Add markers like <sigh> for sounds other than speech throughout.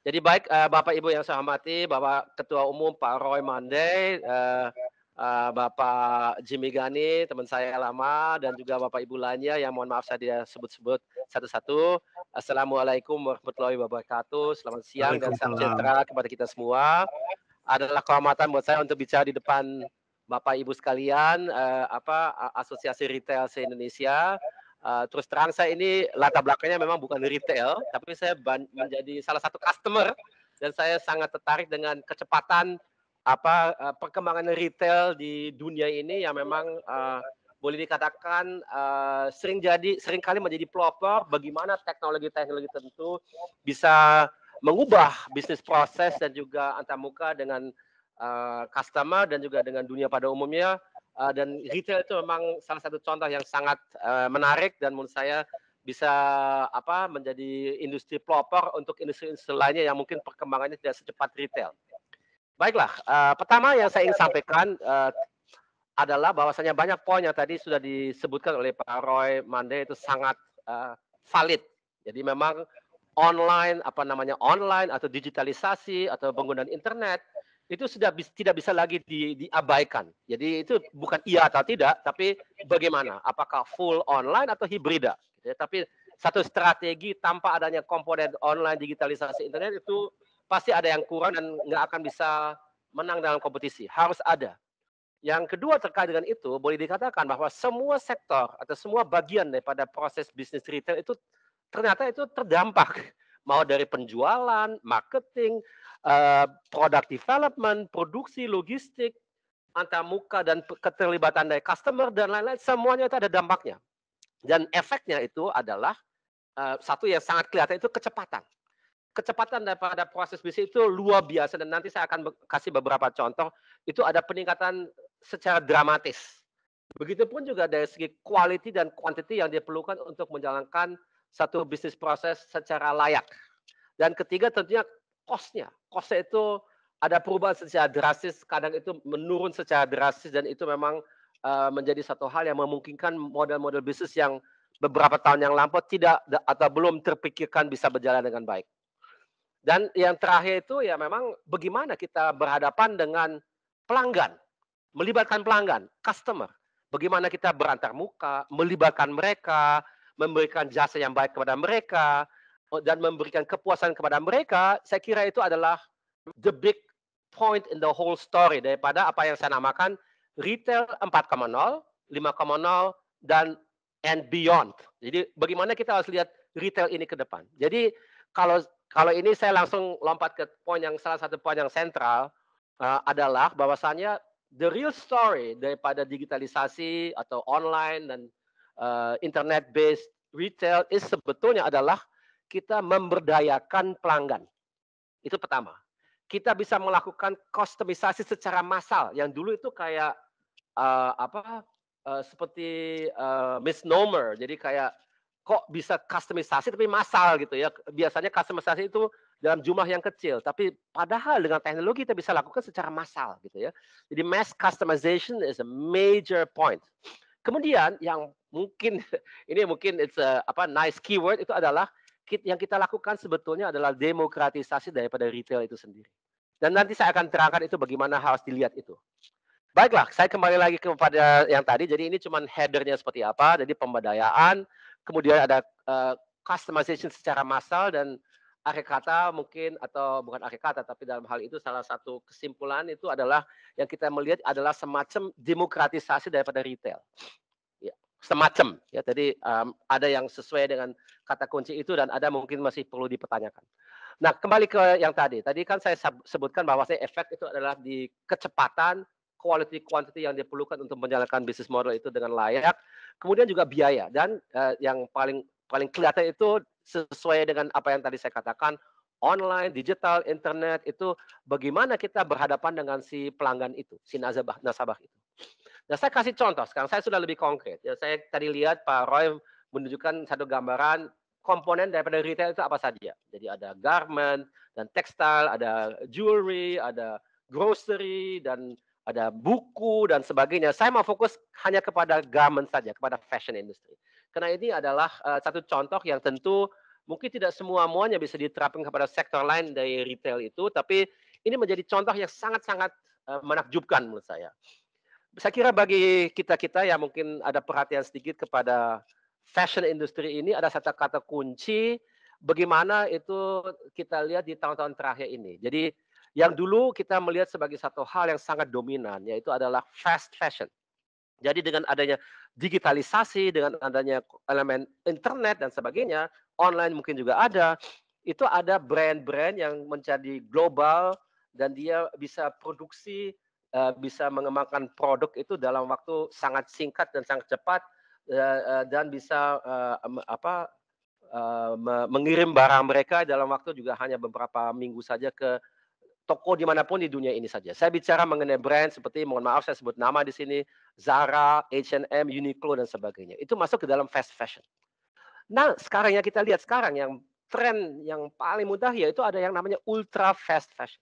Jadi baik uh, Bapak Ibu yang saya hormati, Bapak Ketua Umum Pak Roy Mandey, uh, uh, Bapak Jimmy Gani, teman saya lama, dan juga Bapak Ibu lainnya yang mohon maaf saya sebut-sebut satu-satu. Assalamualaikum warahmatullahi wabarakatuh. Selamat siang dan salam sejahtera kepada kita semua. Adalah kehormatan buat saya untuk bicara di depan Bapak Ibu sekalian, uh, apa Asosiasi Retail se Indonesia Eh, terus terang saya ini latar belakangnya memang bukan retail, tapi saya menjadi salah satu customer dan saya sangat tertarik dengan kecepatan apa uh, perkembangan retail di dunia ini yang memang uh, boleh dikatakan uh, sering jadi sering kali menjadi pelopor bagaimana teknologi-teknologi tentu bisa mengubah bisnis proses dan juga antamuka dengan uh, customer dan juga dengan dunia pada umumnya Eh, dan retail itu memang salah satu contoh yang sangat uh, menarik dan menurut saya bisa apa menjadi industri pelopor untuk industri-industri lainnya yang mungkin perkembangannya tidak secepat retail. Baiklah, uh, pertama yang saya ingin sampaikan uh, adalah bahwasanya banyak poin yang tadi sudah disebutkan oleh Pak Roy Mande itu sangat uh, valid. Jadi memang online apa namanya online atau digitalisasi atau penggunaan internet itu sudah bis, tidak bisa lagi di, diabaikan. Jadi itu bukan iya atau tidak, tapi bagaimana? Apakah full online atau hibrida? Ya, tapi satu strategi tanpa adanya komponen online digitalisasi internet itu pasti ada yang kurang dan nggak akan bisa menang dalam kompetisi. Harus ada. Yang kedua terkait dengan itu boleh dikatakan bahwa semua sektor atau semua bagian daripada proses bisnis retail itu ternyata itu terdampak mau dari penjualan, marketing, uh, product development, produksi, logistik, antamuka dan keterlibatan dari customer dan lain-lain semuanya itu ada dampaknya. Dan efeknya itu adalah uh, satu yang sangat kelihatan itu kecepatan. Kecepatan daripada proses bisnis itu luar biasa dan nanti saya akan kasih beberapa contoh. Itu ada peningkatan secara dramatis. Begitupun juga dari segi quality dan quantity yang diperlukan untuk menjalankan satu bisnis proses secara layak. Dan ketiga tentunya kosnya kosnya itu ada perubahan secara drastis, kadang itu menurun secara drastis dan itu memang uh, menjadi satu hal yang memungkinkan model-model bisnis yang beberapa tahun yang lampau tidak atau belum terpikirkan bisa berjalan dengan baik. Dan yang terakhir itu ya memang bagaimana kita berhadapan dengan pelanggan, melibatkan pelanggan, customer. Bagaimana kita berantar muka, melibatkan mereka, memberikan jasa yang baik kepada mereka, Oh, dan memberikan kepuasan kepada mereka, saya kira itu adalah the big point in the whole story daripada apa yang saya namakan retail 4.0, 5.0 dan and beyond. Jadi bagaimana kita harus lihat retail ini ke depan. Jadi kalau kalau ini saya langsung lompat ke poin yang salah satu poin yang sentral uh, adalah bahwasannya the real story daripada digitalisasi atau online dan uh, eh, internet based retail is sebetulnya adalah kita memberdayakan pelanggan. Itu pertama. Kita bisa melakukan customisasi secara massal. Yang dulu itu kayak uh, apa? Uh, seperti uh, misnomer. Jadi kayak kok bisa customisasi tapi massal gitu ya. Biasanya customisasi itu dalam jumlah yang kecil, tapi padahal dengan teknologi kita bisa lakukan secara massal gitu ya. Jadi mass customization is a major point. Kemudian yang mungkin <laughs> ini mungkin it's a apa nice keyword itu adalah yang kita lakukan sebetulnya adalah demokratisasi daripada retail itu sendiri. Dan nanti saya akan terangkan itu bagaimana harus dilihat itu. Baiklah, saya kembali lagi kepada yang tadi. Jadi ini cuma headernya seperti apa. Jadi pemberdayaan, kemudian ada uh, customization secara massal dan akhir kata mungkin atau bukan akhir kata tapi dalam hal itu salah satu kesimpulan itu adalah yang kita melihat adalah semacam demokratisasi daripada retail semacam ya jadi um, ehm, ada yang sesuai dengan kata kunci itu dan ada mungkin masih perlu dipertanyakan. Nah kembali ke yang tadi, tadi kan saya sebutkan bahwa saya efek itu adalah di kecepatan, quality quantity yang diperlukan untuk menjalankan bisnis model itu dengan layak, kemudian juga biaya dan uh, yang paling paling kelihatan itu sesuai dengan apa yang tadi saya katakan online, digital, internet itu bagaimana kita berhadapan dengan si pelanggan itu, si nasabah, nasabah itu. Nah, saya kasih contoh sekarang, saya sudah lebih konkret. Ya, saya tadi lihat Pak Roy menunjukkan satu gambaran komponen daripada retail itu apa saja. Jadi ada garment dan tekstil, ada jewelry, ada grocery, dan ada buku dan sebagainya. Saya mau fokus hanya kepada garment saja, kepada fashion industry. Karena ini adalah uh, satu contoh yang tentu mungkin tidak semua muanya bisa diterapkan kepada sektor lain dari retail itu, tapi ini menjadi contoh yang sangat-sangat eh, menakjubkan menurut saya saya kira bagi kita-kita yang mungkin ada perhatian sedikit kepada fashion industry ini ada satu kata kunci bagaimana itu kita lihat di tahun-tahun terakhir ini. Jadi yang dulu kita melihat sebagai satu hal yang sangat dominan yaitu adalah fast fashion. Jadi dengan adanya digitalisasi, dengan adanya elemen internet dan sebagainya, online mungkin juga ada, itu ada brand-brand yang menjadi global dan dia bisa produksi Eh, bisa mengembangkan produk itu dalam waktu sangat singkat dan sangat cepat eh, eh, dan bisa apa mengirim barang mereka dalam waktu juga hanya beberapa minggu saja ke toko dimanapun di dunia ini saja. Saya bicara mengenai brand seperti, mohon maaf saya sebut nama di sini, Zara, H&M, Uniqlo, dan sebagainya. Itu masuk ke dalam fast fashion. Nah, sekarang yang kita lihat sekarang yang tren yang paling mudah yaitu ada yang namanya ultra fast fashion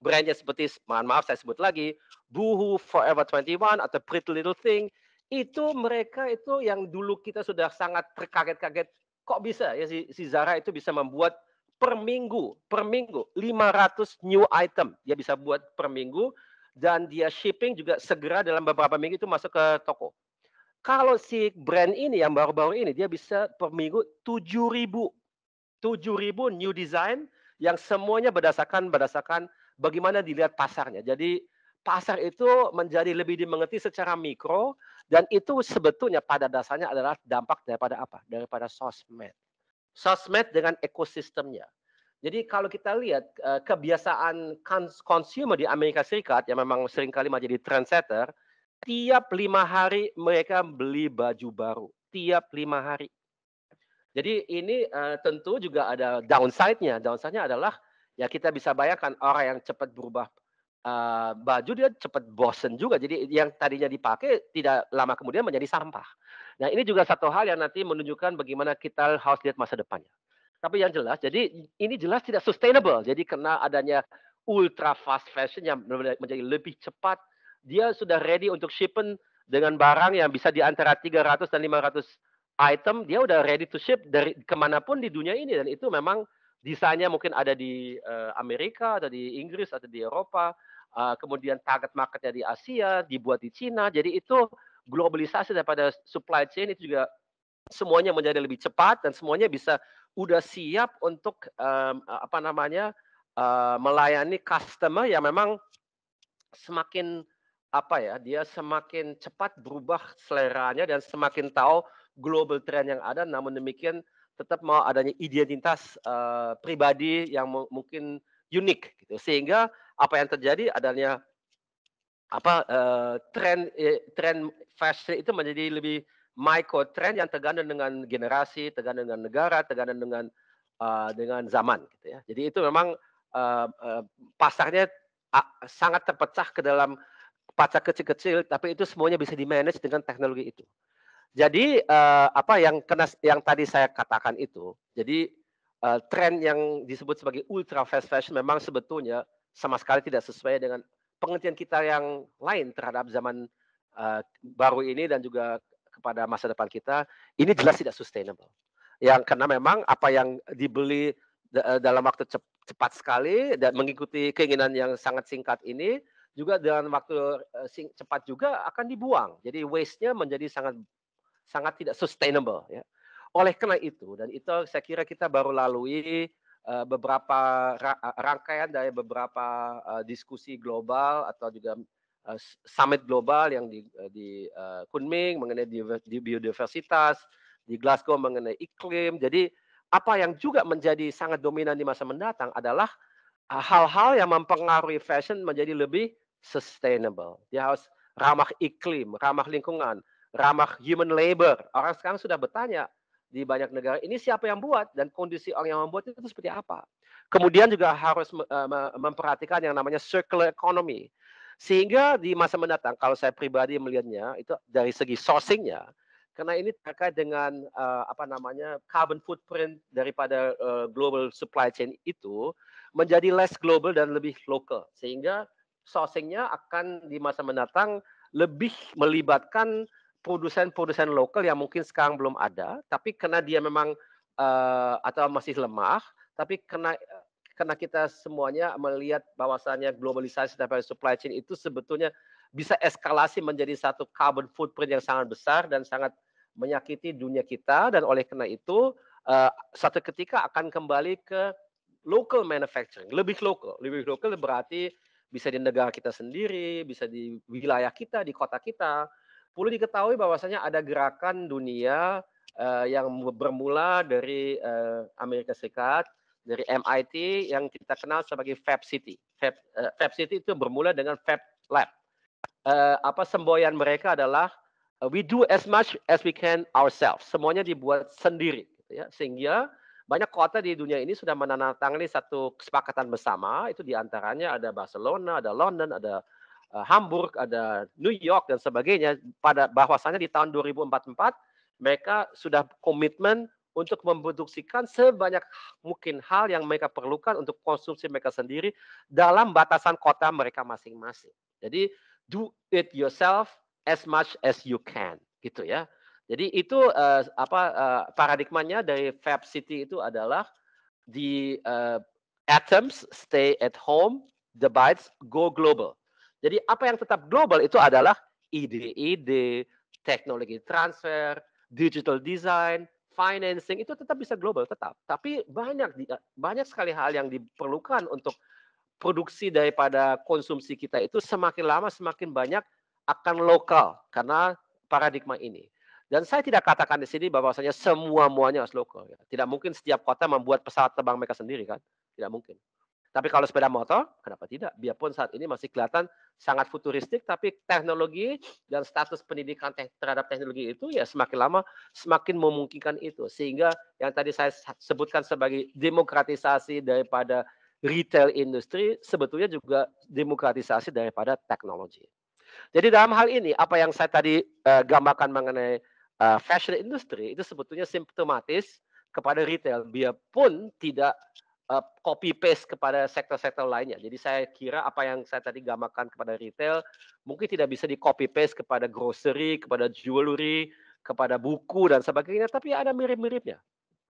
brandnya seperti, mohon maaf saya sebut lagi, Buhu Forever 21, atau Pretty Little Thing, itu mereka itu yang dulu kita sudah sangat terkaget-kaget, kok bisa ya si, si Zara itu bisa membuat per minggu, per minggu 500 new item. Dia bisa buat per minggu dan dia shipping juga segera dalam beberapa minggu itu masuk ke toko. Kalau si brand ini yang baru-baru ini dia bisa per minggu 7000 7000 new design yang semuanya berdasarkan berdasarkan bagaimana dilihat pasarnya. Jadi pasar itu menjadi lebih dimengerti secara mikro dan itu sebetulnya pada dasarnya adalah dampak daripada apa? Daripada sosmed. Sosmed dengan ekosistemnya. Jadi kalau kita lihat eh, kebiasaan consumer di Amerika Serikat yang memang seringkali menjadi trendsetter, tiap lima hari mereka beli baju baru. Tiap lima hari. Jadi ini eh, tentu juga ada downside-nya. Downside-nya adalah Ya kita bisa bayangkan orang yang cepat berubah uh, baju dia cepat bosen juga. Jadi yang tadinya dipakai tidak lama kemudian menjadi sampah. Nah ini juga satu hal yang nanti menunjukkan bagaimana kita harus lihat masa depannya. Tapi yang jelas, jadi ini jelas tidak sustainable. Jadi karena adanya ultra fast fashion yang menjadi lebih cepat, dia sudah ready untuk shipping dengan barang yang bisa di antara 300 dan 500 item, dia udah ready to ship dari kemanapun di dunia ini. Dan itu memang desainnya mungkin ada di eh, Amerika, ada di Inggris, ada di Eropa, eh, kemudian target marketnya di Asia, dibuat di Cina. Jadi itu globalisasi daripada supply chain itu juga semuanya menjadi lebih cepat dan semuanya bisa udah siap untuk apa namanya eh, melayani customer yang memang semakin apa ya dia semakin cepat berubah seleranya dan semakin tahu global trend yang ada namun demikian tetap mau adanya identitas uh, pribadi yang mungkin unik gitu sehingga apa yang terjadi adanya apa uh, tren eh, tren eh, fashion itu menjadi lebih micro trend yang tergantung dengan generasi tergantung dengan negara tergantung dengan uh, dengan zaman gitu ya jadi itu memang uh, uh, pasarnya uh, sangat terpecah ke dalam pasar kecil-kecil tapi itu semuanya bisa di manage dengan teknologi itu jadi uh, apa yang kena yang tadi saya katakan itu, jadi uh, tren yang disebut sebagai ultra fast fashion memang sebetulnya sama sekali tidak sesuai dengan pengertian kita yang lain terhadap zaman uh, baru ini dan juga kepada masa depan kita. Ini jelas tidak sustainable. Yang karena memang apa yang dibeli dalam waktu cepat sekali dan mengikuti keinginan yang sangat singkat ini juga dengan waktu cepat juga akan dibuang. Jadi waste-nya menjadi sangat sangat tidak sustainable ya. Oleh karena itu dan itu saya kira kita baru lalui eh, beberapa eh, rangkaian dari beberapa eh, diskusi global atau juga summit global yang di di Kunming mengenai biodiversitas, di Glasgow mengenai iklim. Jadi apa yang juga menjadi sangat dominan di masa mendatang adalah hal-hal yang mempengaruhi fashion menjadi lebih sustainable. Dia harus ramah iklim, ramah lingkungan, ramah human labor. Orang sekarang sudah bertanya di banyak negara, ini siapa yang buat dan kondisi orang yang membuat itu seperti apa. Kemudian juga harus eh, memperhatikan yang namanya circular economy. Sehingga di masa mendatang, kalau saya pribadi melihatnya, itu dari segi sourcingnya, karena ini terkait dengan uh, apa namanya carbon footprint daripada uh, global supply chain itu menjadi less global dan lebih lokal sehingga sourcingnya akan di masa mendatang lebih melibatkan produsen-produsen lokal yang mungkin sekarang belum ada, tapi karena dia memang uh, atau masih lemah, tapi karena eh, karena kita semuanya melihat bahwasannya globalisasi daripada supply chain itu sebetulnya bisa eskalasi menjadi satu carbon footprint yang sangat besar dan sangat menyakiti dunia kita dan oleh karena itu uh, satu ketika akan kembali ke local manufacturing lebih lokal lebih lokal berarti bisa di negara kita sendiri bisa di wilayah kita di kota kita Perlu diketahui bahwasanya ada gerakan dunia uh, yang bermula dari uh, Amerika Serikat, dari MIT yang kita kenal sebagai Fab City. Fab, uh, Fab City itu bermula dengan Fab Lab. Uh, apa semboyan mereka adalah uh, we do as much as we can ourselves. Semuanya dibuat sendiri, gitu ya. Sehingga banyak kota di dunia ini sudah menandatangani satu kesepakatan bersama. Itu diantaranya ada Barcelona, ada London, ada Eh, Hamburg, ada New York dan sebagainya pada bahwasannya di tahun 2044 mereka sudah komitmen untuk memproduksikan sebanyak mungkin hal yang mereka perlukan untuk konsumsi mereka sendiri dalam batasan kota mereka masing-masing. Jadi do it yourself as much as you can gitu ya. Jadi itu uh, apa uh, paradigmanya dari Fab City itu adalah the uh, atoms stay at home, the bytes go global. Jadi apa yang tetap global itu adalah ide-ide, teknologi transfer, digital design, financing itu tetap bisa global tetap. Tapi banyak banyak sekali hal yang diperlukan untuk produksi daripada konsumsi kita itu semakin lama semakin banyak akan lokal karena paradigma ini. Dan saya tidak katakan di sini bahwasanya semua muanya harus lokal. Ya. Tidak mungkin setiap kota membuat pesawat terbang mereka sendiri kan? Tidak mungkin. Tapi kalau sepeda motor, kenapa tidak? Biarpun saat ini masih kelihatan sangat futuristik, tapi teknologi dan status pendidikan te terhadap teknologi itu ya semakin lama semakin memungkinkan itu. Sehingga yang tadi saya sebutkan sebagai demokratisasi daripada retail industri sebetulnya juga demokratisasi daripada teknologi. Jadi dalam hal ini apa yang saya tadi uh, gambarkan mengenai uh, fashion industry itu sebetulnya simptomatis kepada retail biarpun tidak Eh, copy paste kepada sektor-sektor lainnya. Jadi saya kira apa yang saya tadi gamakan kepada retail mungkin tidak bisa di copy paste kepada grocery, kepada jewelry, kepada buku dan sebagainya, tapi ada mirip-miripnya.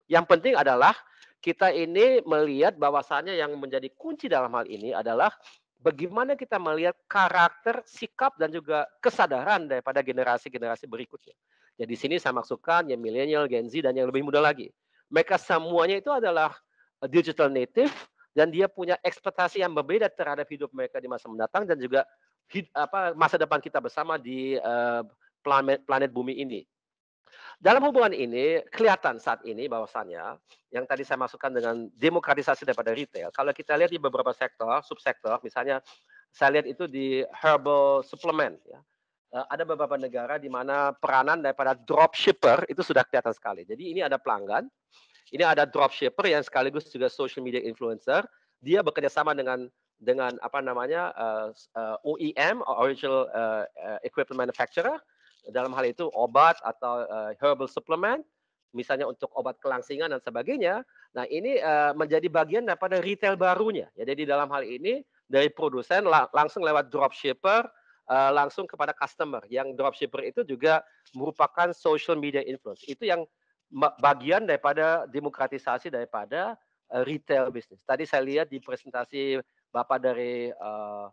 Yang penting adalah kita ini melihat bahwasannya yang menjadi kunci dalam hal ini adalah bagaimana kita melihat karakter, sikap dan juga kesadaran daripada generasi-generasi berikutnya. Jadi sini saya maksudkan yang milenial, Gen Z dan yang lebih muda lagi. Mereka semuanya itu adalah digital native dan dia punya ekspektasi yang berbeda terhadap hidup mereka di masa mendatang dan juga hid, apa masa depan kita bersama di uh, planet planet bumi ini. Dalam hubungan ini kelihatan saat ini bahwasannya yang tadi saya masukkan dengan demokratisasi daripada retail. Kalau kita lihat di beberapa sektor, subsektor, misalnya saya lihat itu di herbal supplement ya. Eh, ada beberapa negara di mana peranan daripada dropshipper itu sudah kelihatan sekali. Jadi ini ada pelanggan ini ada dropshipper yang sekaligus juga social media influencer. Dia bekerja sama dengan dengan apa namanya uh, eh, uh, eh, OEM original uh, equipment manufacturer dalam hal itu obat atau uh, herbal supplement misalnya untuk obat kelangsingan dan sebagainya. Nah, ini uh, menjadi bagian daripada retail barunya. Ya, jadi dalam hal ini dari produsen lang langsung lewat dropshipper uh, langsung kepada customer. Yang dropshipper itu juga merupakan social media influence. Itu yang bagian daripada demokratisasi daripada eh, retail bisnis. Tadi saya lihat di presentasi Bapak dari uh,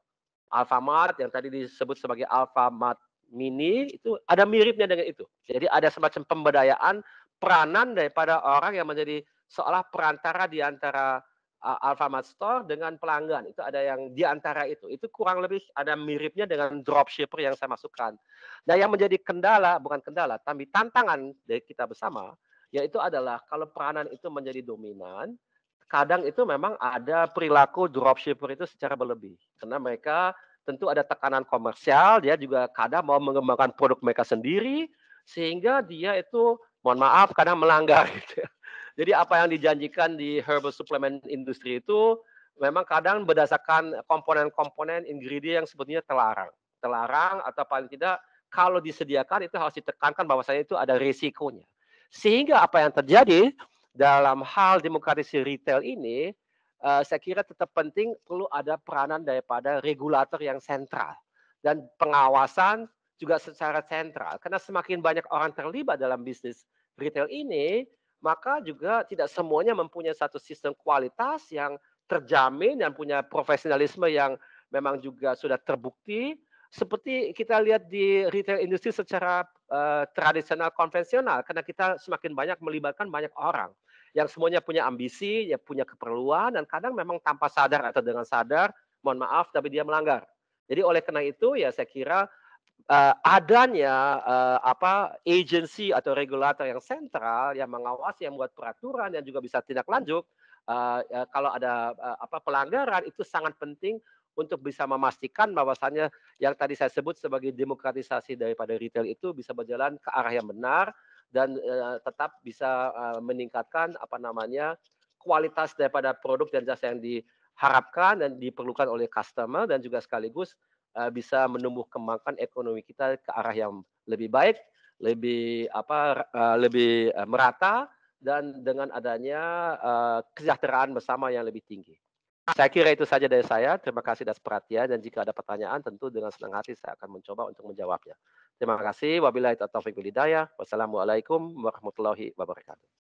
Alfamart yang tadi disebut sebagai Alfamart Mini itu ada miripnya dengan itu. Jadi ada semacam pemberdayaan peranan daripada orang yang menjadi seolah perantara di antara Alfamart Store dengan pelanggan itu ada yang di antara itu itu kurang lebih ada miripnya dengan dropshipper yang saya masukkan. Nah yang menjadi kendala bukan kendala tapi tantangan dari kita bersama yaitu adalah kalau peranan itu menjadi dominan kadang itu memang ada perilaku dropshipper itu secara berlebih karena mereka tentu ada tekanan komersial dia juga kadang mau mengembangkan produk mereka sendiri sehingga dia itu mohon maaf kadang melanggar <laughs> gitu ya jadi apa yang dijanjikan di herbal supplement industri itu memang kadang berdasarkan komponen-komponen ingredient yang sebetulnya terlarang. Terlarang atau paling tidak kalau disediakan itu harus ditekankan bahwa bahwasanya itu ada risikonya. Sehingga apa yang terjadi dalam hal demokrasi retail ini Uh, saya kira tetap penting perlu ada peranan daripada regulator yang sentral dan pengawasan juga secara sentral. Karena semakin banyak orang terlibat dalam bisnis retail ini, maka juga tidak semuanya mempunyai satu sistem kualitas yang terjamin dan punya profesionalisme yang memang juga sudah terbukti seperti kita lihat di retail industri secara uh, tradisional konvensional karena kita semakin banyak melibatkan banyak orang yang semuanya punya ambisi, ya punya keperluan dan kadang memang tanpa sadar atau dengan sadar, mohon maaf tapi dia melanggar. Jadi oleh karena itu ya saya kira uh, adanya uh, apa agensi atau regulator yang sentral yang mengawasi yang membuat peraturan yang juga bisa tindak lanjut uh, uh, kalau ada uh, apa pelanggaran itu sangat penting untuk bisa memastikan bahwasannya yang tadi saya sebut sebagai demokratisasi daripada retail itu bisa berjalan ke arah yang benar dan uh, tetap bisa uh, meningkatkan apa namanya kualitas daripada produk dan jasa yang diharapkan dan diperlukan oleh customer dan juga sekaligus Eh, bisa menumbuh kembangkan ekonomi kita ke arah yang lebih baik, lebih apa eh, lebih eh, merata dan dengan adanya kesejahteraan bersama yang lebih tinggi. Saya kira itu saja dari saya. Terima kasih atas perhatian dan jika ada pertanyaan tentu dengan senang hati saya akan mencoba untuk menjawabnya. Terima kasih. Wabillahi taufiq walhidayah. Wassalamualaikum warahmatullahi wabarakatuh.